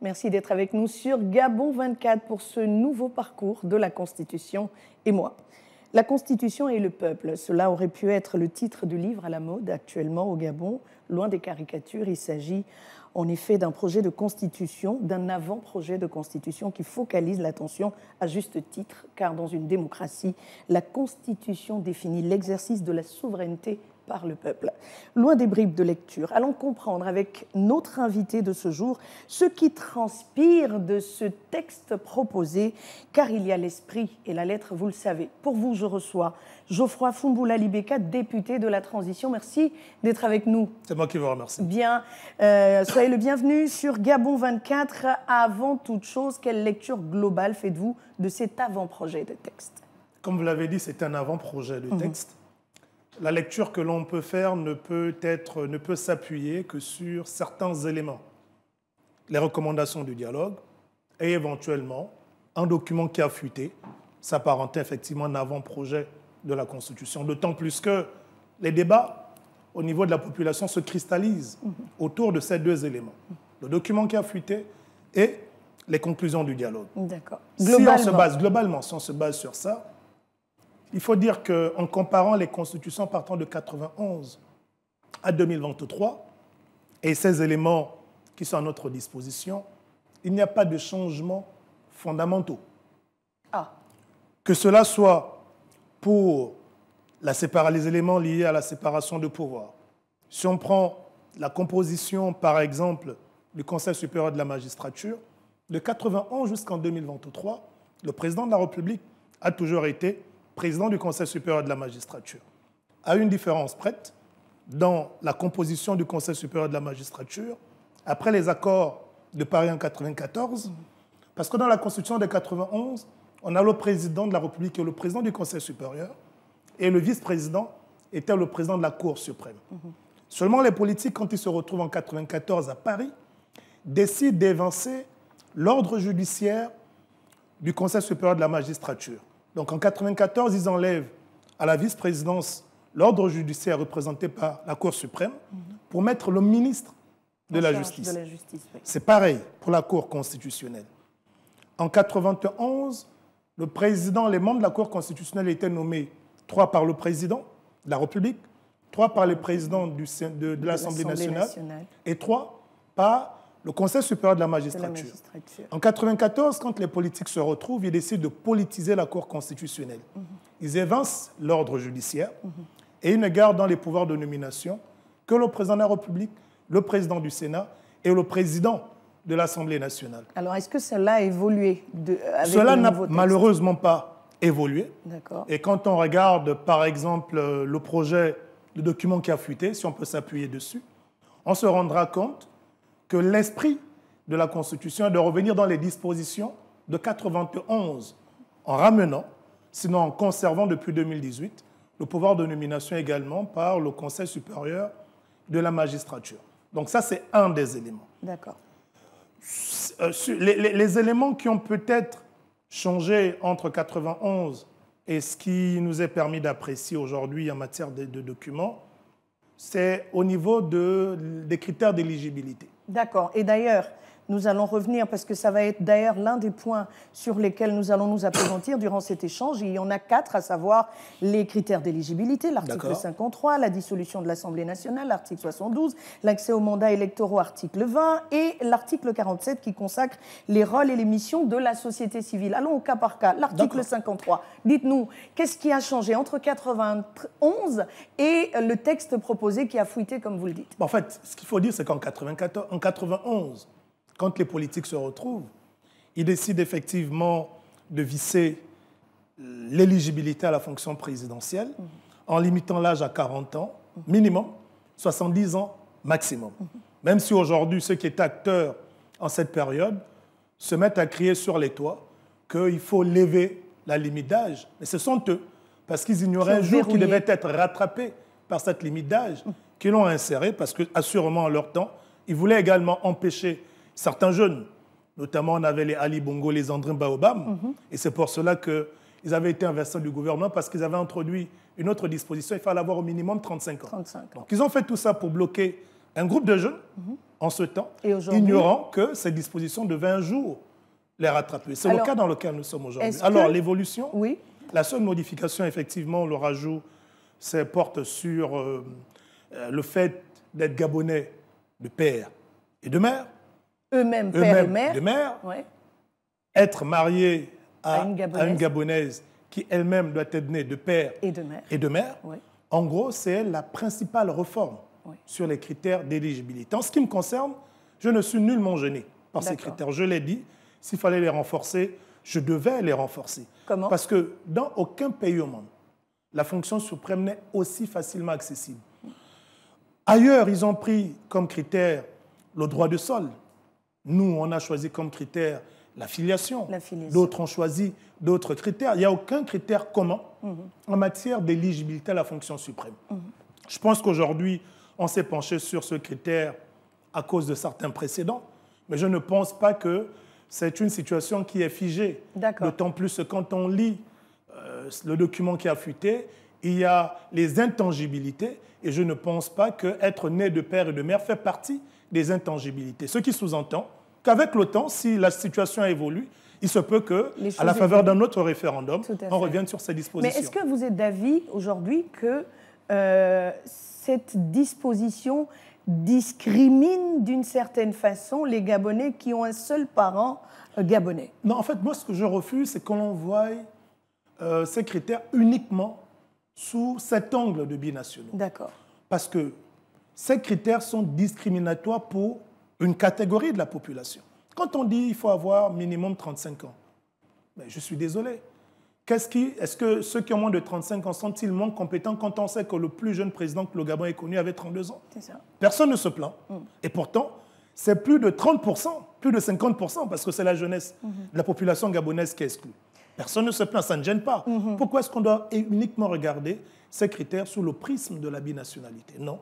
Merci d'être avec nous sur Gabon 24 pour ce nouveau parcours de la Constitution et moi. La Constitution et le peuple, cela aurait pu être le titre du livre à la mode actuellement au Gabon. Loin des caricatures, il s'agit en effet d'un projet de constitution, d'un avant-projet de constitution qui focalise l'attention à juste titre, car dans une démocratie, la constitution définit l'exercice de la souveraineté par le peuple. Loin des bribes de lecture, allons comprendre avec notre invité de ce jour ce qui transpire de ce texte proposé, car il y a l'esprit et la lettre, vous le savez. Pour vous, je reçois Geoffroy Fumboula Libeka, député de la transition. Merci d'être avec nous. C'est moi qui vous remercie. Bien, euh, soyez le bienvenu sur Gabon 24. Avant toute chose, quelle lecture globale faites-vous de cet avant-projet de texte Comme vous l'avez dit, c'est un avant-projet de mhm. texte la lecture que l'on peut faire ne peut, être, ne peut s'appuyer que sur certains éléments. Les recommandations du dialogue et éventuellement un document qui a fuité s'apparentait effectivement à un avant-projet de la Constitution. D'autant plus que les débats au niveau de la population se cristallisent mhm. autour de ces deux éléments. Le document qui a fuité et les conclusions du dialogue. D'accord. Si on se base globalement, si on se base sur ça, il faut dire qu'en comparant les constitutions partant de 91 à 2023 et ces éléments qui sont à notre disposition, il n'y a pas de changement fondamental. Ah. Que cela soit pour la les éléments liés à la séparation de pouvoir. Si on prend la composition, par exemple, du Conseil supérieur de la magistrature, de 1991 jusqu'en 2023, le président de la République a toujours été président du Conseil supérieur de la magistrature. a une différence prête, dans la composition du Conseil supérieur de la magistrature, après les accords de Paris en 1994, parce que dans la Constitution de 1991, on a le président de la République et le président du Conseil supérieur, et le vice-président était le président de la Cour suprême. Seulement, les politiques, quand ils se retrouvent en 1994 à Paris, décident d'évincer l'ordre judiciaire du Conseil supérieur de la magistrature. Donc en 1994, ils enlèvent à la vice-présidence l'ordre judiciaire représenté par la Cour suprême pour mettre le ministre de, la justice. C'est pareil pour la Cour constitutionnelle. En 1991, le président, les membres de la Cour constitutionnelle étaient nommés trois par le président de la République, trois par les présidents de, l'Assemblée nationale, et trois par le Conseil supérieur de la magistrature. En 1994, quand les politiques se retrouvent, ils décident de politiser la Cour constitutionnelle. Mhm. Ils évincent l'ordre judiciaire mhm. et ils ne gardent dans les pouvoirs de nomination que le président de la République, le président du Sénat et le président de l'Assemblée nationale. Alors, est-ce que cela a évolué de, euh, Cela n'a malheureusement pas évolué. Et quand on regarde, par exemple, euh, le projet, de document qui a fuité, si on peut s'appuyer dessus, on se rendra compte que l'esprit de la Constitution est de revenir dans les dispositions de 91 en ramenant, sinon en conservant depuis 2018, le pouvoir de nomination également par le Conseil supérieur de la magistrature. Donc ça, c'est un des éléments. D'accord. Euh, les, éléments qui ont peut-être changé entre 91 et ce qui nous est permis d'apprécier aujourd'hui en matière de, de documents, c'est au niveau de, des critères d'éligibilité. D'accord. Et d'ailleurs, nous allons revenir parce que ça va être d'ailleurs l'un des points sur lesquels nous allons nous appesantir durant cet échange. il y en a quatre, à savoir les critères d'éligibilité, l'article 53, la dissolution de l'Assemblée nationale, l'article 72, l'accès aux mandats électoraux, article 20, et l'article 47 qui consacre les rôles et les missions de la société civile. Allons au cas par cas. L'article 53, dites-nous, qu'est-ce qui a changé entre 91 et le texte proposé qui a fouillé comme vous le dites. En fait, ce qu'il faut dire, c'est qu'en 91, quand les politiques se retrouvent, ils décident effectivement de visser l'éligibilité à la fonction présidentielle en limitant l'âge à 40 ans minimum, 70 ans maximum. Même si aujourd'hui, ceux qui étaient acteurs en cette période se mettent à crier sur les toits qu'il faut lever la limite d'âge. Mais ce sont eux, parce qu'ils ignoraient un jour qu'ils devaient être rattrapés par cette limite d'âge, qu'ils l'ont insérée, parce que, assurément, en leur temps, ils voulaient également empêcher certains jeunes. Notamment, on avait les Ali Bongo, les Andrin Baobam. Mhm. Et c'est pour cela qu'ils avaient été investis du gouvernement parce qu'ils avaient introduit une autre disposition. Il fallait avoir au minimum 35 ans. Donc, ils ont fait tout ça pour bloquer un groupe de jeunes mhm. en ce temps, ignorant que cette disposition devait un jour les rattraper. C'est le cas dans lequel nous sommes aujourd'hui. Alors, l'évolution, oui. la seule modification, effectivement, le rajout, porte sur euh, euh, le fait d'être gabonais de père et de mère eux-mêmes père et mère, de mère être marié à, une Gabonaise qui elle-même doit être née de père et de mère. En gros, c'est la principale réforme sur les critères d'éligibilité. En ce qui me concerne, je ne suis nullement gêné par ces critères. Je l'ai dit, s'il fallait les renforcer, je devais les renforcer. Comment Parce que dans aucun pays au monde, la fonction suprême n'est aussi facilement accessible. Hmm. Ailleurs, ils ont pris comme critère le droit de sol, nous, on a choisi comme critère la filiation. D'autres ont choisi d'autres critères. Il n'y a aucun critère commun mhm. en matière d'éligibilité à la fonction suprême. Mhm. Je pense qu'aujourd'hui, on s'est penché sur ce critère à cause de certains précédents, mais je ne pense pas que c'est une situation qui est figée. D'autant plus quand on lit euh, le document qui a fuité, il y a les intangibilités, et je ne pense pas qu'être né de père et de mère fait partie des intangibilités. Ce qui sous-entend qu'avec le temps, si la situation évolue, il se peut que, à la faveur d'un autre référendum, on revienne sur ces dispositions. Mais est-ce que vous êtes d'avis aujourd'hui que euh, cette disposition discrimine d'une certaine façon les Gabonais qui ont un seul parent euh, gabonais Non, en fait, moi, ce que je refuse, c'est qu'on envoie euh, ces critères uniquement sous cet angle de binationaux. D'accord. Parce que ces critères sont discriminatoires pour une catégorie de la population. Quand on dit qu'il faut avoir minimum 35 ans, ben, je suis désolé. qui, Est-ce que ceux qui ont moins de 35 ans sont-ils moins compétents quand on sait que le plus jeune président que le Gabon ait connu avait 32 ans Personne ne se plaint. Mm. Et pourtant, c'est plus de 30%, plus de 50%, parce que c'est la jeunesse mm-hmm. de la population gabonaise qui est exclue. Personne ne se plaint, ça ne gêne pas. Mm-hmm. Pourquoi est-ce qu'on doit uniquement regarder ces critères sous le prisme de la binationalité Non.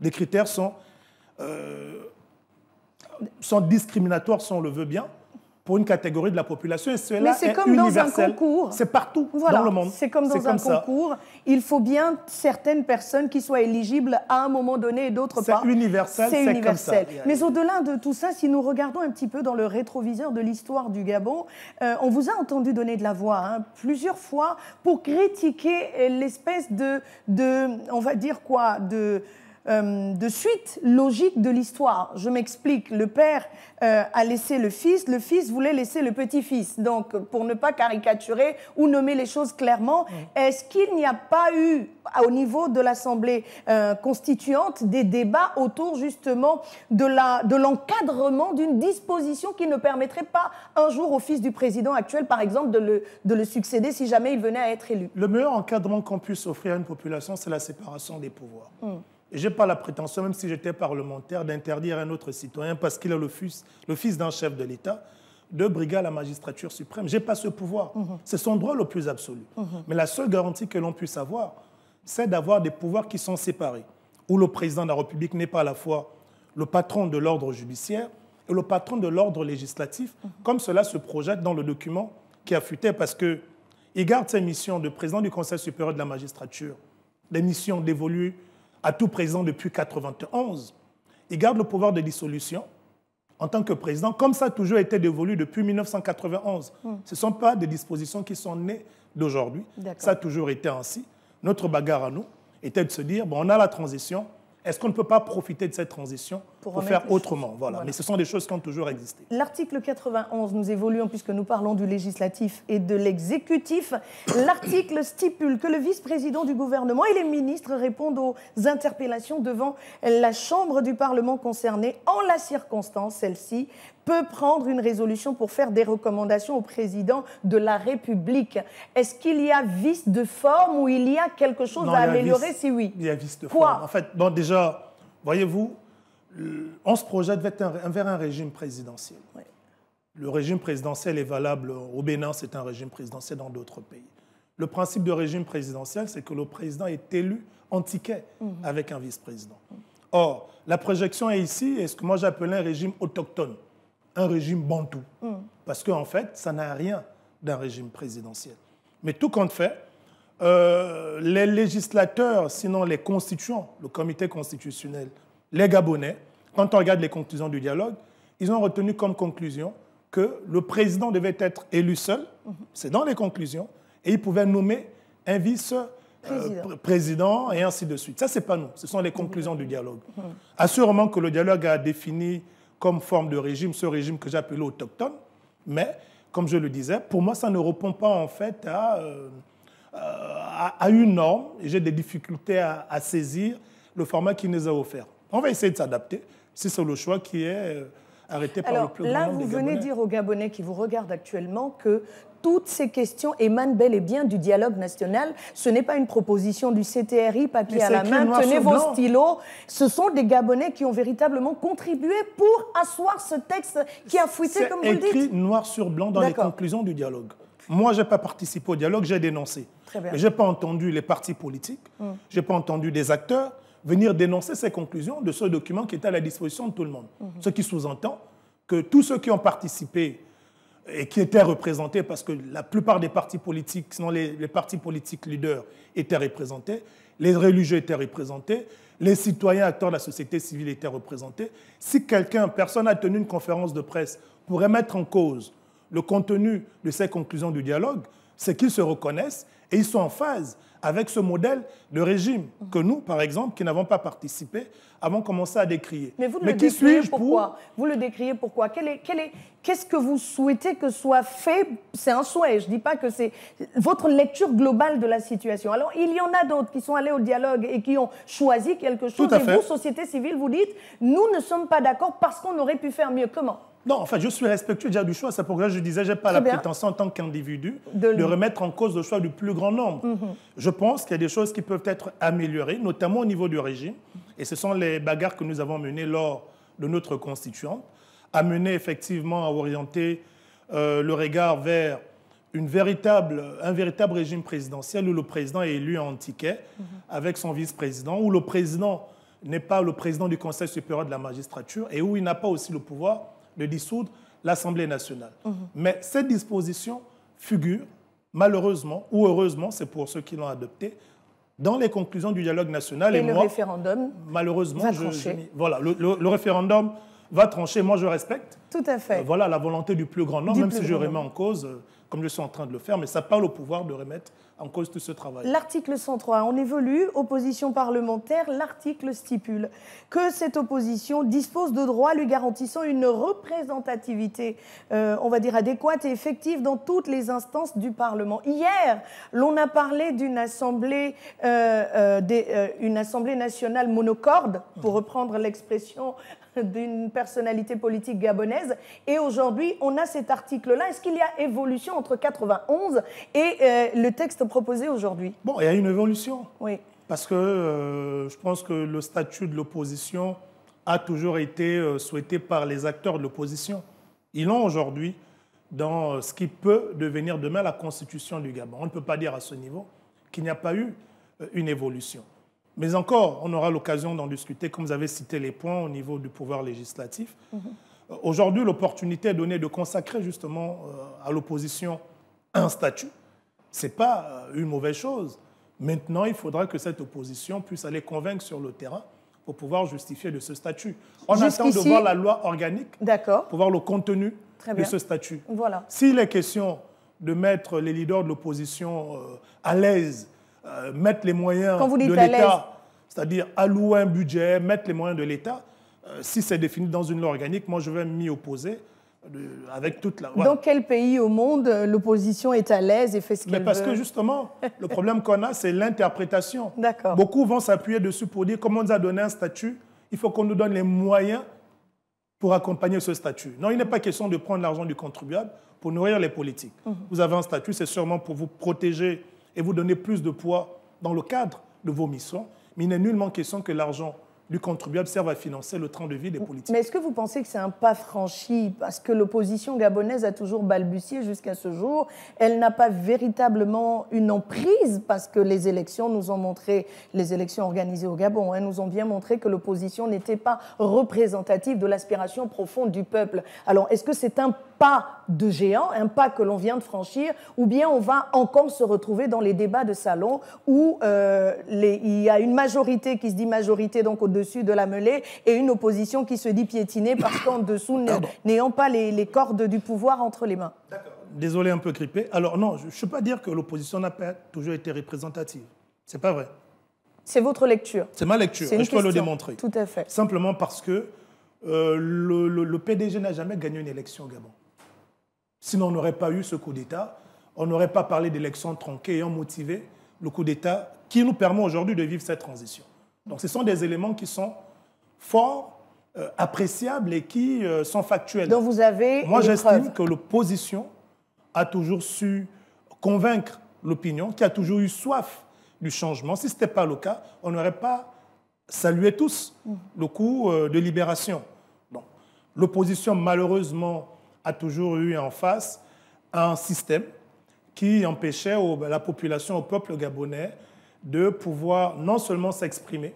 Les critères sont, euh, sont discriminatoires, si on le veut bien, pour une catégorie de la population. Et cela Mais c'est comme dans un concours. C'est partout dans le monde. C'est comme dans un concours. Il faut bien certaines personnes qui soient éligibles à un moment donné et d'autres pas. C'est universel. C'est Comme ça. Mais au-delà de tout ça, si nous regardons un petit peu dans le rétroviseur de l'histoire du Gabon, euh, on vous a entendu donner de la voix hein, plusieurs fois pour critiquer l'espèce de, de, on va dire quoi, de euh, de suite logique de l'histoire. Je m'explique, le père euh, a laissé le fils, le fils voulait laisser le petit-fils. Donc, pour ne pas caricaturer ou nommer les choses clairement, est-ce qu'il n'y a pas eu, au niveau de l'Assemblée euh, constituante, des débats autour justement de l'encadrement d'une disposition qui ne permettrait pas un jour au fils du président actuel, par exemple, de le, succéder si jamais il venait à être élu Le meilleur encadrement qu'on puisse offrir à une population, c'est la séparation des pouvoirs. Hmm. Je n'ai pas la prétention, même si j'étais parlementaire, d'interdire un autre citoyen parce qu'il est le fils, le fils d'un chef de l'État de briguer à la magistrature suprême. Je n'ai pas ce pouvoir. Mhm. C'est son droit le plus absolu. Mhm. Mais la seule garantie que l'on puisse avoir, c'est d'avoir des pouvoirs qui sont séparés, où le président de la République n'est pas à la fois le patron de l'ordre judiciaire et le patron de l'ordre législatif, mhm. comme cela se projette dans le document qui affûtait, parce qu'il garde ses missions de président du Conseil supérieur de la magistrature, des missions dévolues à tout présent depuis 1991. Il garde le pouvoir de dissolution en tant que président, comme ça a toujours été dévolu depuis 1991. Hmm. Ce ne sont pas des dispositions qui sont nées d'aujourd'hui. Ça a toujours été ainsi. Notre bagarre à nous était de se dire, bon, on a la transition, est-ce qu'on ne peut pas profiter de cette transition pour, faire autrement. Voilà. Mais ce sont des choses qui ont toujours existé. L'article 91, nous évoluons hein, puisque nous parlons du législatif et de l'exécutif. L'article stipule que le vice-président du gouvernement et les ministres répondent aux interpellations devant la Chambre du Parlement concernée en la circonstance, celle-ci peut prendre une résolution pour faire des recommandations au président de la République. Est-ce qu'il y a vice de forme ou il y a quelque chose à améliorer Si oui. Il y a vice de Quoi En fait, bon, déjà, voyez-vous, on se projette vers un, régime présidentiel. Le régime présidentiel est valable au Bénin, c'est un régime présidentiel dans d'autres pays. Le principe de régime présidentiel, c'est que le président est élu en ticket mhm. avec un vice-président. Or, la projection est ici, est ce que moi j'appelle un régime autochtone, un régime bantou. Mhm. Parce qu'en fait, ça n'a rien d'un régime présidentiel. Mais tout compte fait, euh, les législateurs, sinon les constituants, le comité constitutionnel les Gabonais, quand on regarde les conclusions du dialogue, ils ont retenu comme conclusion que le président devait être élu seul, c'est dans les conclusions, et il pouvait nommer un vice-président euh, et ainsi de suite. Ça, n'est pas nous, ce sont les conclusions du dialogue. Mhm. Assurément que le dialogue a défini comme forme de régime ce régime que j'appelle autochtone, mais comme je le disais, pour moi, ça ne répond pas en fait à, euh, une norme, et j'ai des difficultés à, à saisir le format qu'il nous a offert. On va essayer de s'adapter si c'est le choix qui est euh, arrêté par le plus grand Là, vous venez dire aux Gabonais qui vous regardent actuellement que toutes ces questions émanent bel et bien du dialogue national. Ce n'est pas une proposition du CTRI, papier à la main, tenez vos stylos. Ce sont des Gabonais qui ont véritablement contribué pour asseoir ce texte qui a fuité, comme vous C'est écrit noir sur blanc dans les conclusions du dialogue. Moi, je n'ai pas participé au dialogue, j'ai dénoncé. Je n'ai pas entendu les partis politiques, hum. je n'ai pas entendu des acteurs, venir dénoncer ces conclusions de ce document qui était à la disposition de tout le monde. Ce qui sous-entend que tous ceux qui ont participé et qui étaient représentés, parce que la plupart des partis politiques, sinon les, partis politiques leaders étaient représentés, les religieux étaient représentés, les citoyens acteurs de la société civile étaient représentés. Si quelqu'un, personne n'a tenu une conférence de presse pourrait mettre en cause le contenu de ces conclusions du dialogue, c'est qu'ils se reconnaissent et ils sont en phase avec ce modèle de régime que nous, par exemple, qui n'avons pas participé, avons commencé à décrier. Mais vous qui décriez pourquoi Vous le décriez pourquoi Qu'est-ce que vous souhaitez que soit fait C'est un souhait, je ne dis pas que c'est votre lecture globale de la situation. Alors, il y en a d'autres qui sont allés au dialogue et qui ont choisi quelque chose. et vous, société civile, vous dites, nous ne sommes pas d'accord parce qu'on aurait pu faire mieux. Comment non, en fait, je suis respectueux déjà du choix. C'est pourquoi je disais, je n'ai pas la prétention en tant qu'individu de, remettre en cause le choix du plus grand nombre. Mhm. Je pense qu'il y a des choses qui peuvent être améliorées, notamment au niveau du régime. Et ce sont les bagarres que nous avons menées lors de notre constituante, amener effectivement à orienter euh, le regard vers une véritable, un véritable régime présidentiel où le président est élu en ticket mhm. avec son vice-président, où le président n'est pas le président du Conseil supérieur de la magistrature et où il n'a pas aussi le pouvoir de dissoudre l'Assemblée nationale. Mhm. Mais cette disposition figure, malheureusement ou heureusement, c'est pour ceux qui l'ont adoptée, dans les conclusions du dialogue national. Et, le référendum malheureusement, va trancher. voilà, le, référendum va trancher. Moi, je respecte. Tout à fait. Euh, voilà la volonté du plus grand nombre, même si je remets en cause euh, comme je suis en train de le faire, mais ça parle au pouvoir de remettre en cause tout ce travail. L'article 103, on évolue, opposition parlementaire, l'article stipule que cette opposition dispose de droits lui garantissant une représentativité, euh, on va dire, adéquate et effective dans toutes les instances du Parlement. Hier, l'on a parlé d'une assemblée, euh, euh, assemblée nationale monocorde, pour reprendre l'expression d'une personnalité politique gabonaise. Et aujourd'hui, on a cet article-là. Est-ce qu'il y a évolution entre 91 et euh, le texte proposé aujourd'hui Bon, il y a une évolution. Oui. Parce que euh, je pense que le statut de l'opposition a toujours été euh, souhaité par les acteurs de l'opposition. Ils l'ont aujourd'hui dans ce qui peut devenir demain la constitution du Gabon. On ne peut pas dire à ce niveau qu'il n'y a pas eu une évolution. Mais encore, on aura l'occasion d'en discuter, comme vous avez cité les points au niveau du pouvoir législatif. Mhm. Euh, aujourd'hui, l'opportunité est donnée de consacrer justement euh, à l'opposition un statut. Ce n'est pas euh, une mauvaise chose. Maintenant, il faudra que cette opposition puisse aller convaincre sur le terrain pour pouvoir justifier de ce statut. On attend de voir la loi organique pour voir le contenu de ce statut. Voilà. S'il est question de mettre les leaders de l'opposition à l'aise euh, mettre les moyens de l'État, c'est-à-dire allouer un budget, mettre les moyens de l'État, euh, si c'est défini dans une loi organique, moi je vais m'y opposer. Euh, avec toute la... loi. Dans quel pays au monde l'opposition est à l'aise et fait ce qu'elle veut Mais parce que justement, le problème qu'on a, c'est l'interprétation. D'accord. Beaucoup vont s'appuyer dessus pour dire, comment on nous a donné un statut, il faut qu'on nous donne les moyens pour accompagner ce statut. Non, il n'est pas question de prendre l'argent du contribuable pour nourrir les politiques. Mmh. Vous avez un statut, c'est sûrement pour vous protéger et vous donner plus de poids dans le cadre de vos missions. Mais il n'est nullement question que l'argent du contribuable serve à financer le train de vie des politiques. Mais est-ce que vous pensez que c'est un pas franchi Parce que l'opposition gabonaise a toujours balbutié jusqu'à ce jour. Elle n'a pas véritablement une emprise parce que les élections nous ont montré, les élections organisées au Gabon, hein, nous ont bien montré que l'opposition n'était pas représentative de l'aspiration profonde du peuple. Alors, est-ce que c'est un pas de géant, un pas que l'on vient de franchir, ou bien on va encore se retrouver dans les débats de salon où euh, il y a une majorité qui se dit majorité donc au-dessus de la mêlée et une opposition qui se dit piétinée parce qu'en dessous n'ayant pas les, cordes du pouvoir entre les mains. Désolé un peu grippé. Alors non, je ne peux pas dire que l'opposition n'a pas toujours été représentative. C'est pas vrai. C'est votre lecture. C'est ma lecture. je peux le démontrer. Tout à fait. Simplement parce que euh, le PDG n'a jamais gagné une élection au Gabon. Sinon, on n'aurait pas eu ce coup d'État, on n'aurait pas parlé d'élections tronquées ayant motivé le coup d'État qui nous permet aujourd'hui de vivre cette transition. Donc ce sont des éléments qui sont forts, euh, appréciables et qui euh, sont factuels. Donc vous avez. Moi, j'estime que l'opposition a toujours su convaincre l'opinion, qui a toujours eu soif du changement. Si ce n'était pas le cas, on n'aurait pas salué tous mm. le coup euh, de libération. l'opposition, malheureusement, a toujours eu en face un système qui empêchait la population, au peuple gabonais, de pouvoir non seulement s'exprimer,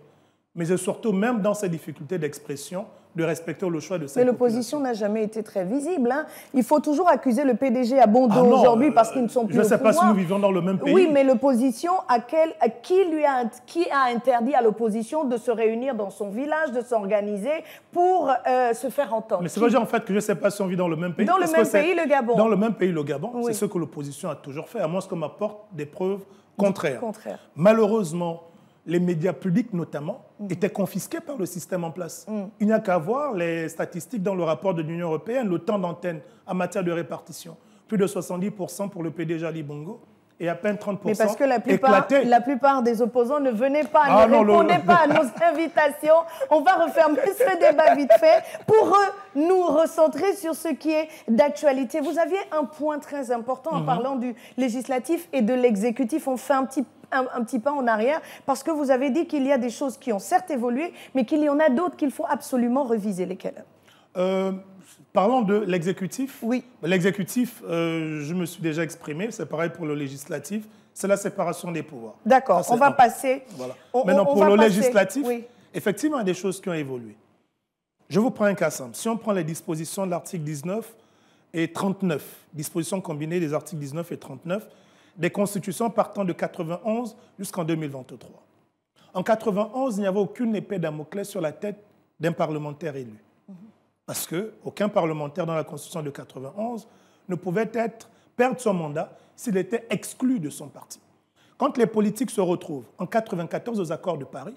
mais surtout, même dans ces difficultés d'expression, de respecter le choix de cette Mais l'opposition n'a jamais été très visible. Hein. Il faut toujours accuser le PDG à bon ah aujourd'hui parce euh, qu'ils ne sont plus Je ne sais pas si nous vivons dans le même pays. Oui, mais l'opposition, à, qui, lui a, qui a interdit à l'opposition de se réunir dans son village, de s'organiser pour euh, se faire entendre Mais c'est vrai, en fait, que je ne sais pas si on vit dans le même pays. Dans le même pays, le Gabon. Dans le même pays, le Gabon. C'est ce que l'opposition a toujours fait, à moins qu'on m'apporte des preuves contraires. Contraire. Malheureusement, les médias publics notamment, mm. étaient confisqués par le système en place. Mm. Il n'y a qu'à voir les statistiques dans le rapport de l'Union européenne, le temps d'antenne en matière de répartition. Plus de 70% pour le PDJ Ali Bongo et à peine 30% Mais parce que la plupart, la plupart des opposants ne venaient pas, ah, ne répondaient pas à nos invitations. On va refermer ce débat vite fait pour nous recentrer sur ce qui est d'actualité. Vous aviez un point très important en mhm. parlant du législatif et de l'exécutif. On fait un petit un, petit pas en arrière parce que vous avez dit qu'il y a des choses qui ont certes évolué, mais qu'il y en a d'autres qu'il faut absolument reviser. Lesquelles euh, Parlons de l'exécutif. Oui. L'exécutif, euh, je me suis déjà exprimé, c'est pareil pour le législatif, c'est la séparation des pouvoirs. D'accord, on va passer. Voilà. Maintenant, pour le législatif, effectivement, il y a des choses qui ont évolué. Je vous prends un cas simple. Si on prend les dispositions de l'article 19 et 39, dispositions combinées des articles 19 et 39, des constitutions partant de 91 jusqu'en 2023. En 91, il n'y avait aucune épée Damoclès sur la tête d'un parlementaire élu. Parce qu'aucun parlementaire dans la Constitution de 91 ne pouvait être, perdre son mandat s'il était exclu de son parti. Quand les politiques se retrouvent en 94 aux accords de Paris,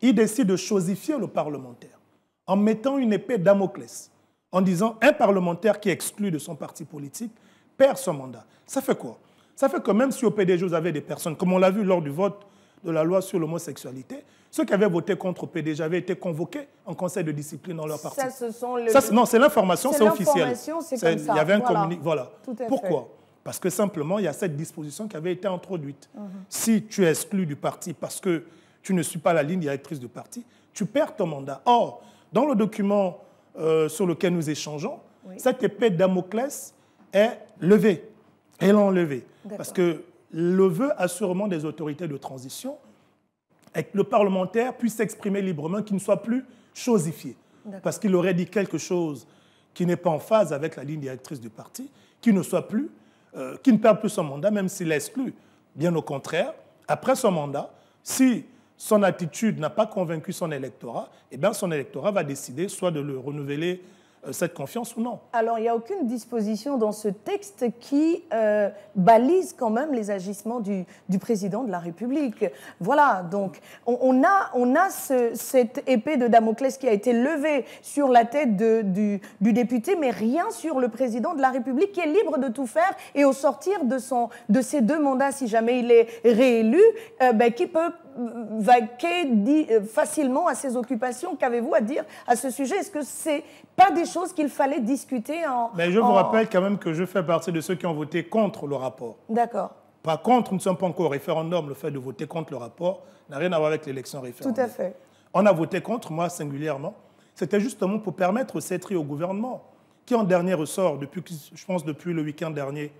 ils décident de chosifier le parlementaire en mettant une épée Damoclès, en disant un parlementaire qui est exclu de son parti politique perd son mandat. Ça fait quoi ça fait que même si au PDG, vous avez des personnes, comme on l'a vu lors du vote de la loi sur l'homosexualité, ceux qui avaient voté contre le PDG avaient été convoqués en conseil de discipline dans leur parti. Ça, ce sont non, c'est l'information, c'est officiel. C'est Il y avait un communiqué. Voilà. Pourquoi Parce que simplement, il y a cette disposition qui avait été introduite. Mhm. Si tu es exclu du parti parce que tu ne suis pas la ligne directrice du parti, tu perds ton mandat. Or, dans le document euh, sur lequel nous échangeons, cette épée de Damoclès est levée et l'enlever. Parce que le vœu assurément des autorités de transition est que le parlementaire puisse s'exprimer librement, qu'il ne soit plus chosifié. Parce qu'il aurait dit quelque chose qui n'est pas en phase avec la ligne directrice du parti, qu'il ne soit plus, euh, ne perde plus son mandat, même s'il est Bien au contraire, après son mandat, si son attitude n'a pas convaincu son électorat, eh bien son électorat va décider soit de le renouveler euh, cette confiance ou non. Alors, il n'y a aucune disposition dans ce texte qui euh, balise quand même les agissements du, président de la République. Voilà, donc on, a, on a cette épée de Damoclès qui a été levée sur la tête de, du, député, mais rien sur le président de la République qui est libre de tout faire et au sortir de, son, de ses deux mandats, si jamais il est réélu, euh, ben, qui peut vaquer euh, facilement à ces occupations. Qu'avez-vous à dire à ce sujet Est-ce que c'est pas des choses qu'il fallait discuter en... Mais je vous rappelle quand même que je fais partie de ceux qui ont voté contre le rapport. D'accord. Par contre, nous ne sommes pas encore au référendum. Le fait de voter contre le rapport n'a rien à voir avec l'élection référendaire. Tout à fait. On a voté contre, moi singulièrement. C'était justement pour permettre au CETRI, au gouvernement, qui en dernier ressort, depuis, je pense depuis le week-end dernier,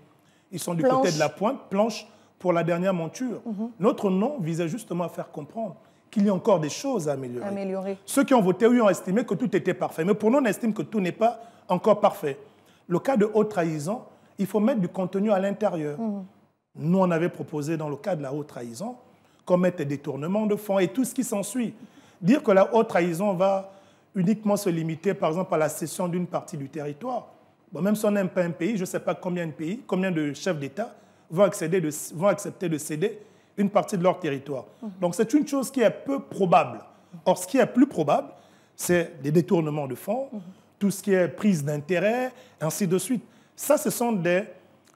ils sont du côté de la pointe, planche, pour la dernière monture. Mhm. Notre nom visait justement à faire comprendre qu'il y a encore des choses à améliorer. améliorer. Ceux qui ont voté oui ont estimé que tout était parfait. Mais pour nous, on estime que tout n'est pas encore parfait. Le cas de haute trahison, il faut mettre du contenu à l'intérieur. Mhm. Nous, on avait proposé dans le cas de la haute trahison qu'on mette des détournements de fonds et tout ce qui s'ensuit. Dire que la haute trahison va uniquement se limiter, par exemple, à la cession d'une partie du territoire. Bon, même si on n'aime pas un pays, je ne sais pas combien de pays, combien de chefs d'État vont, accepter de céder une partie de leur territoire. Mhm. Donc c'est une chose qui est peu probable. Or, ce qui est plus probable, c'est des détournements de fonds, mhm. tout ce qui est prise d'intérêt, ainsi de suite. Ça, ce sont des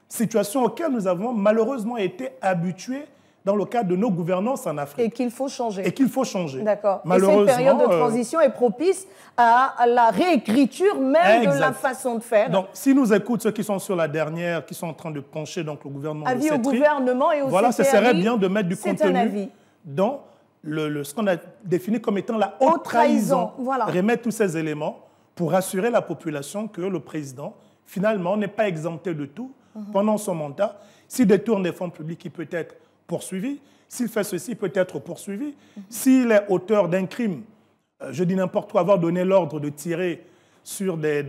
situations auxquelles nous avons malheureusement été habitués dans le cadre de nos gouvernances en Afrique. Et qu'il faut changer. Et qu'il faut changer. D'accord. Malheureusement. Et cette période de euh, transition est propice à la réécriture même de la façon de faire. Donc, si nous écoutent ceux qui sont sur la dernière, qui sont en train de pencher donc le gouvernement. Avis au gouvernement et au Voilà, ce serait bien de mettre du contenu dans le, ce qu'on a défini comme étant la haute, trahison. Voilà. Remettre tous ces éléments pour assurer la population que le président, finalement, n'est pas exempté de tout mhm. pendant son mandat. S'il détourne des fonds publics, il peut être poursuivi. S'il fait ceci, peut être poursuivi. S'il est auteur d'un crime, euh, je dis n'importe quoi, avoir donné l'ordre de tirer sur des,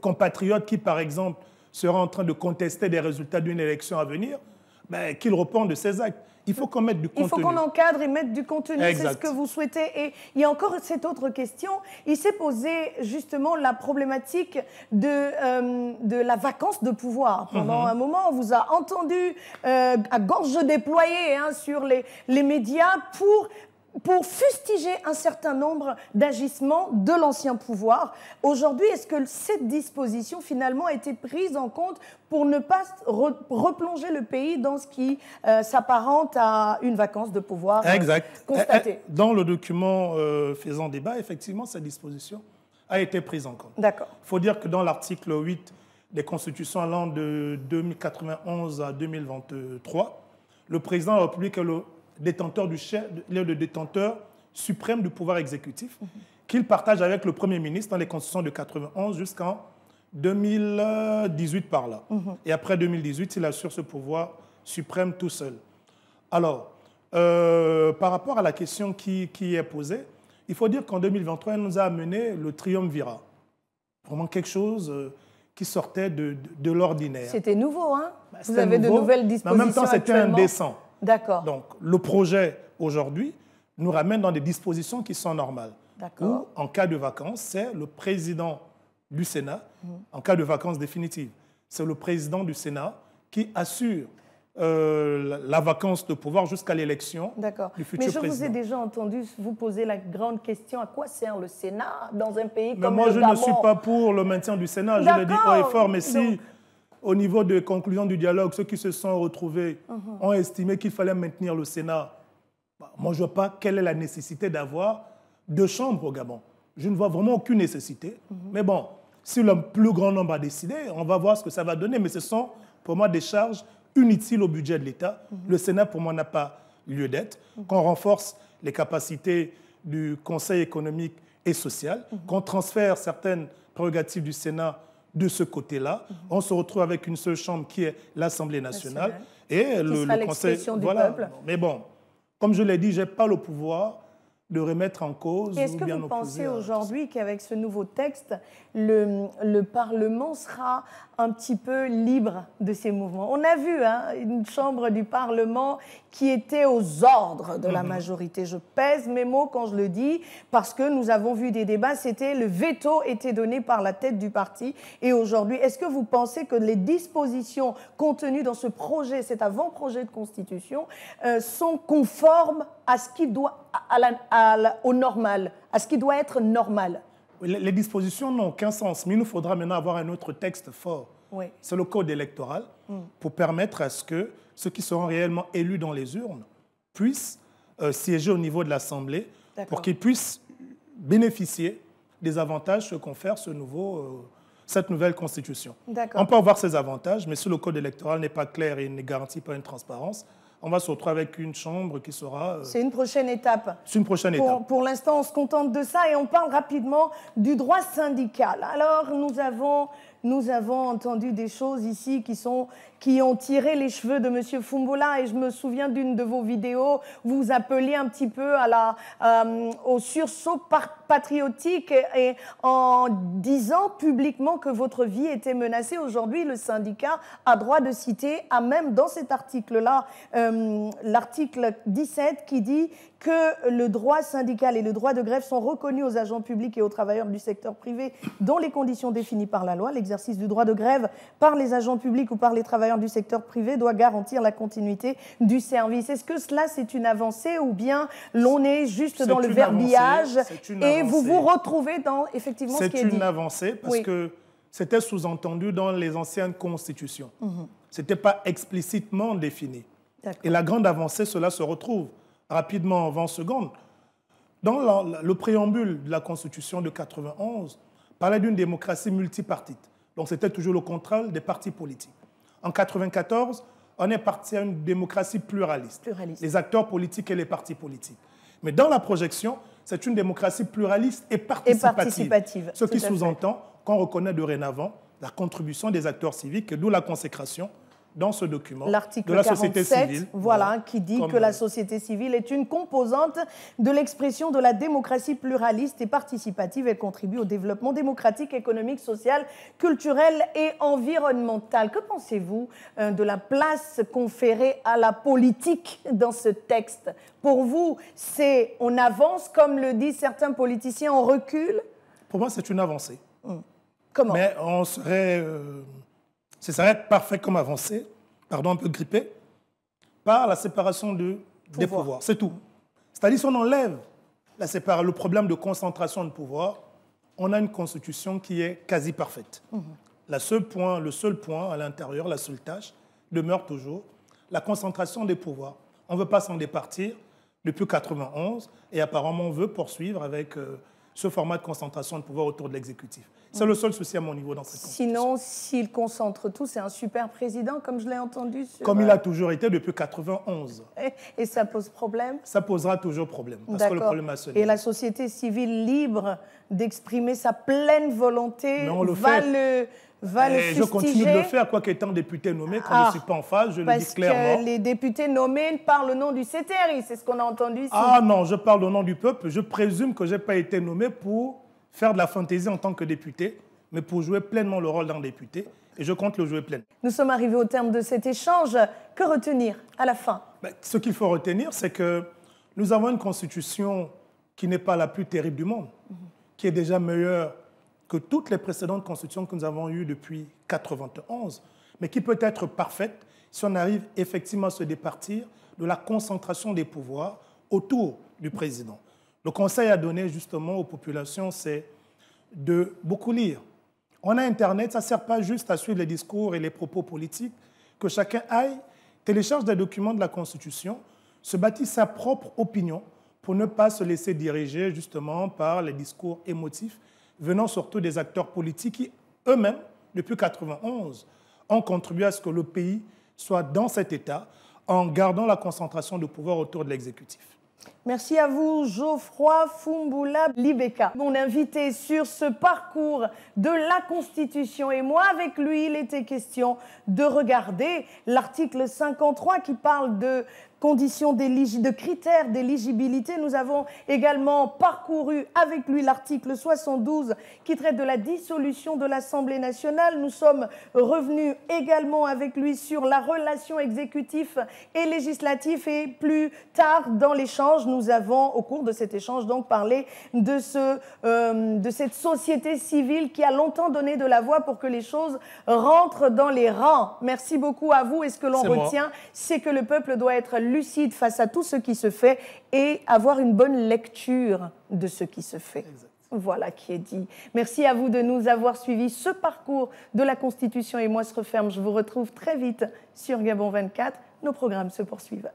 compatriotes qui, par exemple, seraient en train de contester des résultats d'une élection à venir, ben, qu'il reprend de ses actes. Il faut qu'on mette du contenu. Il faut qu'on encadre et mette du contenu, c'est ce que vous souhaitez. Et il y a encore cette autre question. Il s'est posé justement la problématique de, euh, de la vacance de pouvoir. Pendant mhm. un moment, on vous a entendu euh, à gorge déployée hein, sur les, les médias pour pour fustiger un certain nombre d'agissements de l'ancien pouvoir. Aujourd'hui, est-ce que cette disposition finalement a été prise en compte pour ne pas replonger le pays dans ce qui euh, s'apparente à une vacance de pouvoir euh, exact. constatée eh, eh, Dans le document euh, faisant débat, effectivement, cette disposition a été prise en compte. D'accord. Il faut dire que dans l'article 8 des constitutions allant de 2091 à 2023, le président de la République le détenteur, du chef, le détenteur suprême du pouvoir exécutif, qu'il partage avec le Premier ministre dans les constitutions de 91 jusqu'en 2018 par là. Mhm. Et après 2018, il assure ce pouvoir suprême tout seul. Alors, euh, par rapport à la question qui, qui est posée, il faut dire qu'en 2023, elle nous a amené le triumvirat. Vraiment quelque chose euh, qui sortait de, de, l'ordinaire. C'était nouveau, hein bah, Vous avez de nouvelles dispositions. Mais en même temps, c'était indécent. D'accord. Donc, le projet aujourd'hui nous ramène dans des dispositions qui sont normales. D'accord. en cas de vacances, c'est le président du Sénat, mm. en cas de vacances définitives, c'est le président du Sénat qui assure euh, la vacance de pouvoir jusqu'à l'élection du futur Mais je vous ai déjà entendu vous poser la grande question à quoi sert le Sénat dans un pays comme le Gabon Moi, je ne suis pas pour le maintien du Sénat. Je le dis haut et fort, mais si au niveau des conclusions du dialogue, ceux qui se sont retrouvés uh-huh. ont estimé qu'il fallait maintenir le Sénat. Bah, moi, je ne vois pas quelle est la nécessité d'avoir deux chambres au Gabon. Je ne vois vraiment aucune nécessité. Uh-huh. Mais bon, si le plus grand nombre a décidé, on va voir ce que ça va donner. Mais ce sont, pour moi, des charges inutiles au budget de l'État. Uh-huh. Le Sénat, pour moi, n'a pas lieu d'être. Qu'on renforce les capacités du Conseil économique et social, qu'on transfère certaines prérogatives du Sénat de ce côté-là. On se retrouve avec une seule chambre qui est l'Assemblée nationale, et le, Conseil. Du voilà. Peuple. Mais bon, comme je l'ai dit, je n'ai pas le pouvoir de remettre en cause. Est-ce que vous pensez aujourd'hui qu'avec ce nouveau texte, le, le, Parlement sera un petit peu libre de ces mouvements On a vu hein, une chambre du Parlement qui était aux ordres de la mhm. majorité. Je pèse mes mots quand je le dis parce que nous avons vu des débats. C'était le veto était donné par la tête du parti. Et aujourd'hui, est-ce que vous pensez que les dispositions contenues dans ce projet, cet avant-projet de constitution, euh, sont conformes à ce qui doit à au normal, à ce qui doit être normal. Les dispositions n'ont aucun sens, mais il nous faudra maintenant avoir un autre texte fort. C'est le code électoral hmm. pour permettre à ce que ceux qui seront réellement élus dans les urnes puissent euh, siéger au niveau de l'Assemblée pour qu'ils puissent bénéficier des avantages que confère ce nouveau, euh, cette nouvelle constitution. On peut avoir ces avantages, mais si le code électoral n'est pas clair et ne garantit pas une transparence, on va se retrouver avec une chambre qui sera... Euh, C'est une prochaine étape. C'est une prochaine pour, étape. Pour l'instant, on se contente de ça et on parle rapidement du droit syndical. Alors, nous avons nous avons entendu des choses ici qui sont qui ont tiré les cheveux de Monsieur Fumbola. Et je me souviens d'une de vos vidéos, vous appelez un petit peu à la, euh, au sursaut patriotique et, en disant publiquement que votre vie était menacée. Aujourd'hui, le syndicat a droit de citer, à même dans cet article-là, euh, l'article 17 qui dit que le droit syndical et le droit de grève sont reconnus aux agents publics et aux travailleurs du secteur privé dans les conditions définies par la loi. L'exercice du droit de grève par les agents publics ou par les travailleurs du secteur privé, doit garantir la continuité du service. Est-ce que cela, c'est une avancée ou bien l'on est juste dans le verbiage et vous vous retrouvez dans effectivement ce qui est dit C'est une avancée parce que c'était sous-entendu dans les anciennes constitutions. Mhm. C'était Ce n'était pas explicitement défini. Et la grande avancée, cela se retrouve rapidement en 20 secondes. Dans le préambule de la Constitution de 91, parlait d'une démocratie multipartite. Donc c'était toujours le contrôle des partis politiques. En 1994, on est parti à une démocratie pluraliste. Les acteurs politiques et les partis politiques. Mais dans la projection, c'est une démocratie pluraliste et participative. Et participative ce qui sous-entend qu'on reconnaît dorénavant la contribution des acteurs civiques, d'où la consécration dans ce document L'article de la société civile. Voilà, qui dit que la société civile est une composante de l'expression de la démocratie pluraliste et participative. Elle contribue au développement démocratique, économique, social, culturel et environnemental. Que pensez-vous euh, de la place conférée à la politique dans ce texte Pour vous, c'est on avance, comme le disent certains politiciens, on recule Pour moi, c'est une avancée. Hum. Comment Mais on serait... Euh, c'est ça être parfait comme avancé, pardon, un peu grippé, par la séparation des pouvoirs. C'est tout. C'est-à-dire, si on enlève la le problème de concentration de pouvoir, on a une constitution qui est quasi parfaite. Mhm. point, le seul point à l'intérieur, la seule tâche, demeure toujours la concentration des pouvoirs. On ne veut pas s'en départir depuis 1991 et apparemment on veut poursuivre avec euh, ce format de concentration de pouvoir autour de l'exécutif. C'est le seul souci à mon niveau dans cette Sinon, s'il concentre tout, c'est un super président, comme je l'ai entendu. Sur... Comme il euh, a toujours été depuis 91. Et, ça pose problème Ça posera toujours problème. Parce que le problème a Et la société civile libre d'exprimer sa pleine volonté va le je continue de le faire, quoi qu'étant député nommé, quand je ne ah, suis pas en phase, je le dis clairement. Parce que les députés nommés parlent au nom du CTRI, c'est ce qu'on a entendu Ah non, je parle au nom du peuple. Je présume que je n'ai pas été nommé pour faire de la fantaisie en tant que député, mais pour jouer pleinement le rôle d'un député. Et je compte le jouer pleinement. Nous sommes arrivés au terme de cet échange. Que retenir à la fin ben, Ce qu'il faut retenir, c'est que nous avons une constitution qui n'est pas la plus terrible du monde, qui est déjà meilleure que toutes les précédentes constitutions que nous avons eues depuis 91, mais qui peut être parfaite si on arrive effectivement à se départir de la concentration des pouvoirs autour du président. Le conseil à donner justement aux populations, c'est de beaucoup lire. On a Internet, ça ne sert pas juste à suivre les discours et les propos politiques, que chacun aille, télécharge des documents de la Constitution, se bâtit sa propre opinion pour ne pas se laisser diriger justement par les discours émotifs venant surtout des acteurs politiques qui, eux-mêmes, depuis 1991, ont contribué à ce que le pays soit dans cet état en gardant la concentration de pouvoir autour de l'exécutif. Merci à vous, Geoffroy fumbula Libeka, mon invité sur ce parcours de la Constitution. Et moi, avec lui, il était question de regarder l'article 53 qui parle de conditions de critères d'éligibilité. Nous avons également parcouru avec lui l'article 72 qui traite de la dissolution de l'Assemblée nationale. Nous sommes revenus également avec lui sur la relation exécutive et législative et plus tard dans l'échange, nous avons au cours de cet échange donc parlé de, ce, euh, de cette société civile qui a longtemps donné de la voix pour que les choses rentrent dans les rangs. Merci beaucoup à vous et ce que l'on retient, c'est que le peuple doit être lucide face à tout ce qui se fait et avoir une bonne lecture de ce qui se fait. Voilà qui est dit. Merci à vous de nous avoir suivi Ce parcours de la Constitution et moi se referme. Je vous retrouve très vite sur Gabon 24. Nos programmes se poursuivent.